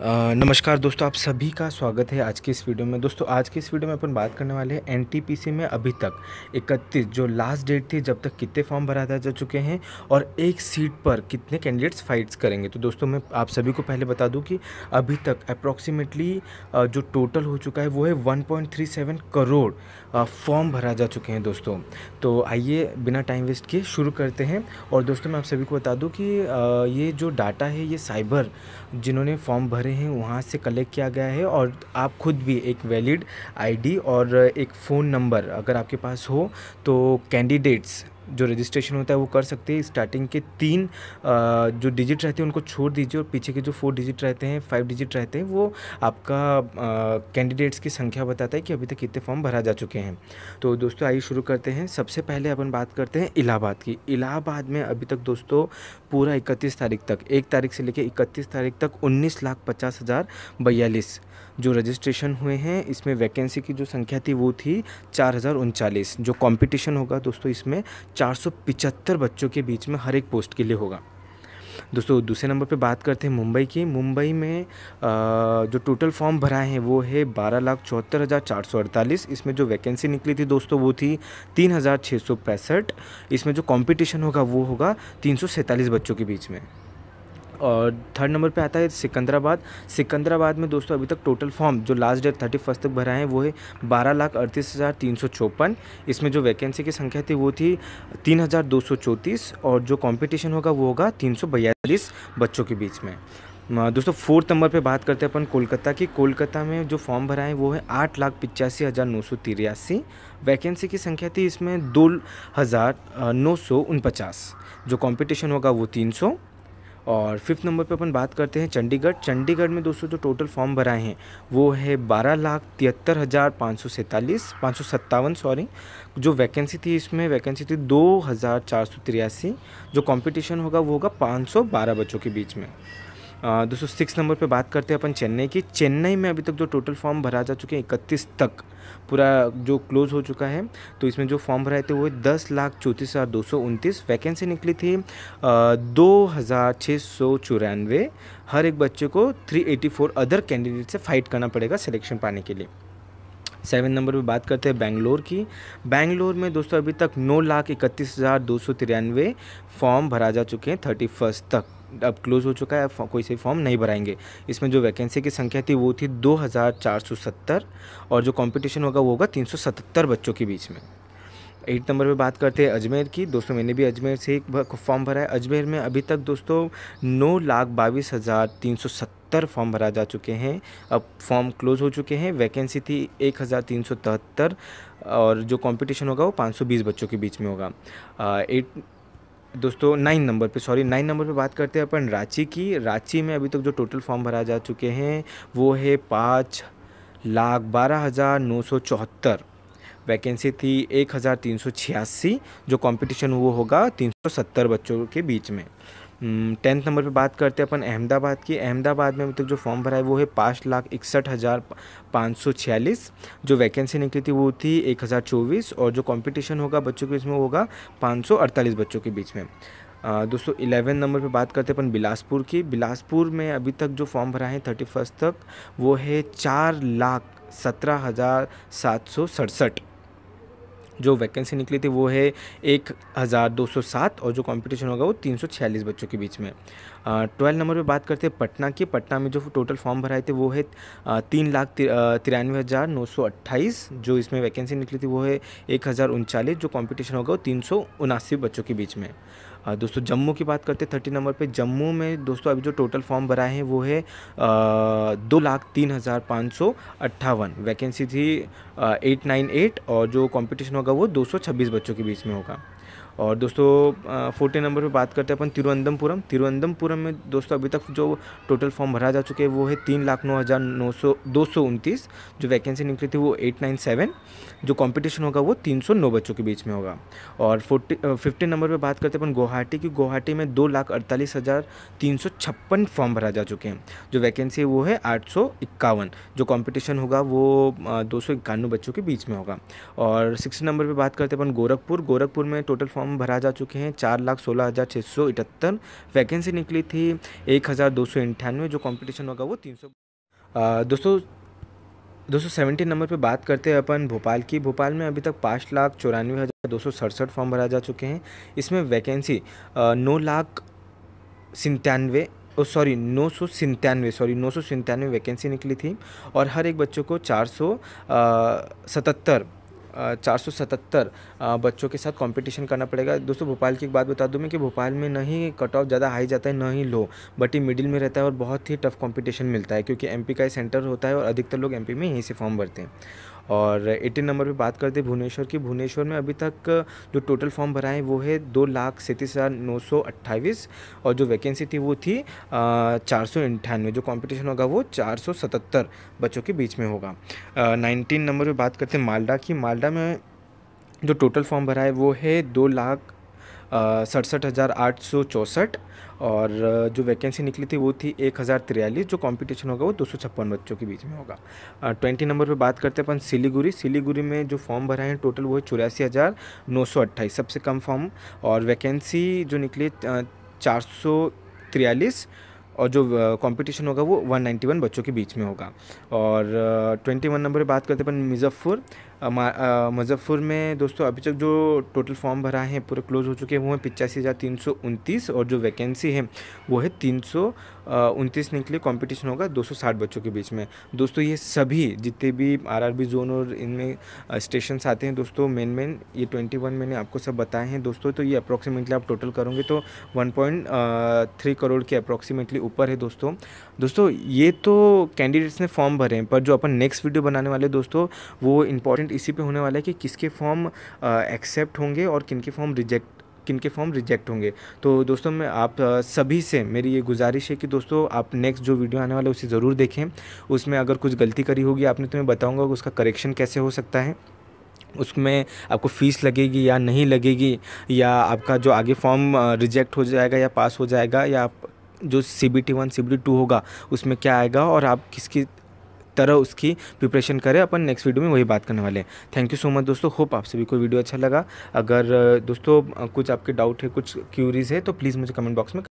नमस्कार दोस्तों आप सभी का स्वागत है आज के इस वीडियो में दोस्तों आज के इस वीडियो में अपन बात करने वाले हैं एनटीपीसी में अभी तक 31 जो लास्ट डेट थी जब तक कितने फॉर्म भरा जा चुके हैं और एक सीट पर कितने कैंडिडेट्स फाइट्स करेंगे तो दोस्तों मैं आप सभी को पहले बता दूं कि अभी तक अप्रॉक्सीमेटली जो टोटल हो चुका है वो है वन करोड़ फॉर्म भरा जा चुके हैं दोस्तों तो आइए बिना टाइम वेस्ट किए शुरू करते हैं और दोस्तों मैं आप सभी को बता दूँ कि ये जो डाटा है ये साइबर जिन्होंने फॉर्म भरे रहे हैं वहाँ से कलेक्ट किया गया है और आप खुद भी एक वैलिड आईडी और एक फ़ोन नंबर अगर आपके पास हो तो कैंडिडेट्स जो रजिस्ट्रेशन होता है वो कर सकते हैं स्टार्टिंग के तीन जो डिजिट रहते हैं उनको छोड़ दीजिए और पीछे के जो फोर डिजिट रहते हैं फाइव डिजिट रहते हैं वो आपका कैंडिडेट्स की संख्या बताता है कि अभी तक कितने फॉर्म भरा जा चुके हैं तो दोस्तों आइए शुरू करते हैं सबसे पहले अपन बात करते हैं इलाहाबाद की इलाहाबाद में अभी तक दोस्तों पूरा इकतीस तारीख तक एक तारीख से लेकर इकतीस तारीख तक उन्नीस लाख पचास हज़ार बयालीस जो रजिस्ट्रेशन हुए हैं इसमें वैकेंसी की जो संख्या थी वो थी चार हज़ार उनचालीस जो कंपटीशन होगा दोस्तों इसमें 475 बच्चों के बीच में हर एक पोस्ट के लिए होगा दोस्तों दूसरे नंबर पे बात करते हैं मुंबई की मुंबई में आ, जो टोटल फॉर्म भराए हैं वो है बारह लाख चौहत्तर हज़ार चार सौ अड़तालीस इसमें जो वैकेंसी निकली थी दोस्तों वो थी तीन हज़ार छः सौ पैंसठ इसमें जो कंपटीशन होगा वो होगा तीन सौ सैंतालीस बच्चों के बीच में और थर्ड नंबर पे आता है सिकंदराबाद सिकंदराबाद में दोस्तों अभी तक टोटल फॉर्म जो लास्ट डेट थर्टी फर्स्ट तक भरा है वो है बारह लाख अड़तीस हज़ार तीन सौ चौपन इसमें जो वैकेंसी की संख्या थी वो थी तीन हज़ार दो सौ चौंतीस और जो कॉम्पिटिशन होगा वो होगा तीन सौ बयालीस बच्चों के बीच में दोस्तों फोर्थ नंबर पे बात करते हैं अपन कोलकाता की कोलकाता में जो फॉर्म भरा है वो है आठ लाख पिचासी हज़ार नौ सौ तिरासी वैकेंसी की संख्या थी इसमें दो हज़ार नौ सौ उनपचास जो कंपटीशन होगा वो तीन सौ और फिफ्थ नंबर पे अपन बात करते हैं चंडीगढ़ चंडीगढ़ में दोस्तों जो टोटल फॉर्म भराए हैं वो है बारह लाख तिहत्तर हज़ार पाँच सौ सैंतालीस पाँच सौ सत्तावन सॉरी जो वैकेंसी थी इसमें वैकेंसी थी दो हज़ार चार सौ तिरासी जो कंपटीशन होगा वो होगा पाँच सौ बारह बच्चों के बीच में दोस्तों सिक्स नंबर पे बात करते हैं अपन चेन्नई की चेन्नई में अभी तक जो टोटल फॉर्म भरा जा चुके हैं इकतीस तक पूरा जो क्लोज हो चुका है तो इसमें जो फॉर्म भराए थे वो दस लाख चौंतीस हज़ार दो सौ उनतीस वैकेंसी निकली थी दो हज़ार छः सौ चौरानवे हर एक बच्चे को three eighty four other candidate से फाइट करना पड़ेगा सिलेक्शन पाने के लिए सेवन नंबर पे बात करते हैं बैंगलोर की बैंगलोर में दोस्तों अभी तक नौ लाख इकतीस हज़ार दो सौ तिरानवे फॉर्म भरा जा चुके हैं थर्टी फर्स्ट तक अब क्लोज़ हो चुका है कोई से फॉर्म नहीं भराएंगे इसमें जो वैकेंसी की संख्या थी वो थी 2470 और जो कंपटीशन होगा वो होगा 377 बच्चों के बीच में एट नंबर पे बात करते हैं अजमेर की दोस्तों मैंने भी अजमेर से एक फॉर्म भरा है अजमेर में अभी तक दोस्तों नौ लाख बाईस हज़ार तीन सौ सत्तर फॉर्म भरा जा चुके हैं अब फॉर्म क्लोज़ हो चुके हैं वैकेंसी थी एक हज़ार तीन सौ तिहत्तर और जो कंपटीशन होगा वो पाँच सौ बीस बच्चों के बीच में होगा एट दोस्तों नाइन नंबर पे सॉरी नाइन नंबर पे बात करते हैं अपन रांची की रांची में अभी तक जो टोटल फॉर्म भरा जा चुके हैं वो है पाँच लाख बारह हज़ार नौ सौ चौहत्तर वैकेंसी थी एक हज़ार तीन सौ छियासी जो कंपटीशन वो होगा तीन सौ सत्तर बच्चों के बीच में हम्म, टेंथ नंबर पे बात करते हैं अपन अहमदाबाद की अहमदाबाद में अभी तक जो फॉर्म भरा है वो है पाँच लाख इकसठ हज़ार पाँच सौ छियालीस जो वैकेंसी निकली थी वो थी एक हज़ार चौबीस और जो कंपटीशन होगा बच्चों के बीच में होगा पाँच सौ अड़तालीस बच्चों के बीच में दोस्तों इलेवन नंबर पे बात करते हैं अपन बिलासपुर की बिलासपुर में अभी तक जो फॉर्म भरा है थर्टी फर्स्ट तक वो है चार लाख सत्रह हज़ार सात सौ सड़सठ जो वैकेंसी निकली थी वो है एक हज़ार दो सौ सात और जो कंपटीशन होगा वो तीन सौ छियालीस बच्चों के बीच में ट्वेल्थ नंबर पे बात करते हैं पटना की पटना में जो टोटल फॉर्म भराए थे वो है तीन लाख तिरानवे हज़ार नौ सौ अट्ठाईस जो इसमें वैकेंसी निकली थी वो है एक हज़ार उनचालीस जो कॉम्पिटिशन होगा वो तीन सौ उनासी बच्चों के बीच में दोस्तों जम्मू की बात करते हैं थर्टी नंबर पे जम्मू में दोस्तों अभी जो टोटल फॉर्म भरा है वो है दो लाख तीन हज़ार पाँच सौ अट्ठावन वैकेंसी थी एट नाइन एट और जो कॉम्पिटिशन होगा वो दो सौ छब्बीस बच्चों के बीच में होगा और दोस्तों फोर्टी नंबर पे बात करते हैं अपन तिरुवनंतपुरम तिरुवनंतपुरम में दोस्तों अभी तक जो टोटल फॉर्म भरा जा चुके हैं वो है तीन लाख नौ हज़ार नौ सौ दो सौ उनतीस जो वैकेंसी निकली थी वो एट नाइन सेवन जो कॉम्पिटिशन होगा वो तीन सौ नौ बच्चों के बीच में होगा और फोर्टी फिफ्टी नंबर पर बात करते हैं अपन गुवाहाटी की गुवाहाटी में दो लाख अड़तालीस हज़ार तीन सौ छप्पन फॉर्म भरा जा चुके हैं जो वैकेंसी वो है आठ सौ इक्यावन जो कॉम्पिटिशन होगा वो दो सौ इक्यानवे बच्चों के बीच में होगा और सिक्स नंबर पर बात करते हैं अपन गोरखपुर गोरखपुर में टोटल फॉर्म फॉर्म भरा जा चुके हैं चार लाख सोलह हज़ार छः सौ इटहत्तर वैकेंसी निकली थी एक हज़ार दो सौ अंठानवे जो कॉम्पिटिशन होगा वो तीन सौ दोस्तों दोस्तों सेवेंटी नंबर पे बात करते हैं अपन भोपाल की भोपाल में अभी तक पाँच लाख चौरानवे हज़ार दो सौ सड़सठ फॉर्म भरा जा चुके हैं इसमें वैकेंसी नौ लाख सन्तानवे ओ सॉरी नौ सौ सन्तानवे सॉरी नौ सौ सन्तानवे वैकेंसी निकली थी और हर एक बच्चों को चार सौ सतहत्तर चार बच्चों के साथ कंपटीशन करना पड़ेगा दोस्तों भोपाल की एक बात बता दूँ मैं कि भोपाल में ना ही कट ऑफ ज़्यादा हाई जाता है ना ही लो बट ये मिडिल में रहता है और बहुत ही टफ कॉम्पिटिशन मिलता है क्योंकि एम का ही सेंटर होता है और अधिकतर लोग एम में यहीं से फॉर्म भरते हैं और एटीन नंबर पे बात करते हैं भुवनेश्वर की भुवनेश्वर में अभी तक जो टोटल फॉर्म भरा है वो है दो लाख सैंतीस हज़ार नौ सौ अट्ठाईस और जो वैकेंसी थी वो थी चार सौ अंठानवे जो कॉम्पिटिशन होगा वो चार सौ सतहत्तर बच्चों के बीच में होगा नाइनटीन नंबर पर बात करते हैं मालडा की मालडा में जो टोटल फॉर्म भरा है वो है दो लाख सड़सठ हज़ार आठ सौ चौंसठ और जो वैकेंसी निकली थी वो थी एक हज़ार तिरयालीस जो कंपटीशन होगा वो दो सौ छप्पन बच्चों के बीच में होगा ट्वेंटी नंबर पे बात करते हैं अपन सिलीगुड़ी सिलीगुड़ी में जो फॉर्म भरा है टोटल वो है चौरासी हज़ार नौ सौ अट्ठाईस सबसे कम फॉर्म और वैकेंसी जो निकली चार सौ और जो कंपटीशन होगा वो 191 बच्चों के बीच में होगा और 21 नंबर पर बात करते अपन मुजफ्फर मुजफ्फर में दोस्तों अभी तक जो टोटल फॉर्म भरा है पूरे क्लोज हो चुके हैं वो है पिचासी हज़ार तीन सौ उनतीस और जो वैकेंसी है वो है तीन सौ उनतीस निकले के लिए कॉम्पिटिशन होगा 260 बच्चों के बीच में दोस्तों ये सभी जितने भी आरआरबी जोन और इनमें स्टेशंस आते हैं दोस्तों मेन मेन ये 21 मैंने आपको सब बताए हैं दोस्तों तो ये अप्रॉक्सीमेटली आप टोटल करोगे तो 1.3 करोड़ के अप्रॉक्सीमेटली ऊपर है दोस्तों दोस्तों ये तो कैंडिडेट्स ने फॉर्म भरे हैं पर जो अपन नेक्स्ट वीडियो बनाने वाले दोस्तों वो इम्पॉर्टेंट इसी पर होने वाला है कि किसके फॉर्म एक्सेप्ट होंगे और किन के फॉर्म रिजेक्ट किन के फॉर्म रिजेक्ट होंगे तो दोस्तों मैं आप सभी से मेरी ये गुजारिश है कि दोस्तों आप नेक्स्ट जो वीडियो आने वाला है उसे ज़रूर देखें उसमें अगर कुछ गलती करी होगी आपने तो मैं बताऊँगा उसका करेक्शन कैसे हो सकता है उसमें आपको फ़ीस लगेगी या नहीं लगेगी या आपका जो आगे फॉर्म रिजेक्ट हो जाएगा या पास हो जाएगा या आप जो C B T one C B T two होगा उसमें क्या आएगा और आप किसकी तरह उसकी प्रिपरेशन करें अपन नेक्स्ट वीडियो में वही बात करने वाले हैं थैंक यू सो मच दोस्तों होप आप सभी को वीडियो अच्छा लगा अगर दोस्तों कुछ आपके डाउट है कुछ क्यूरीज है तो प्लीज़ मुझे कमेंट बॉक्स में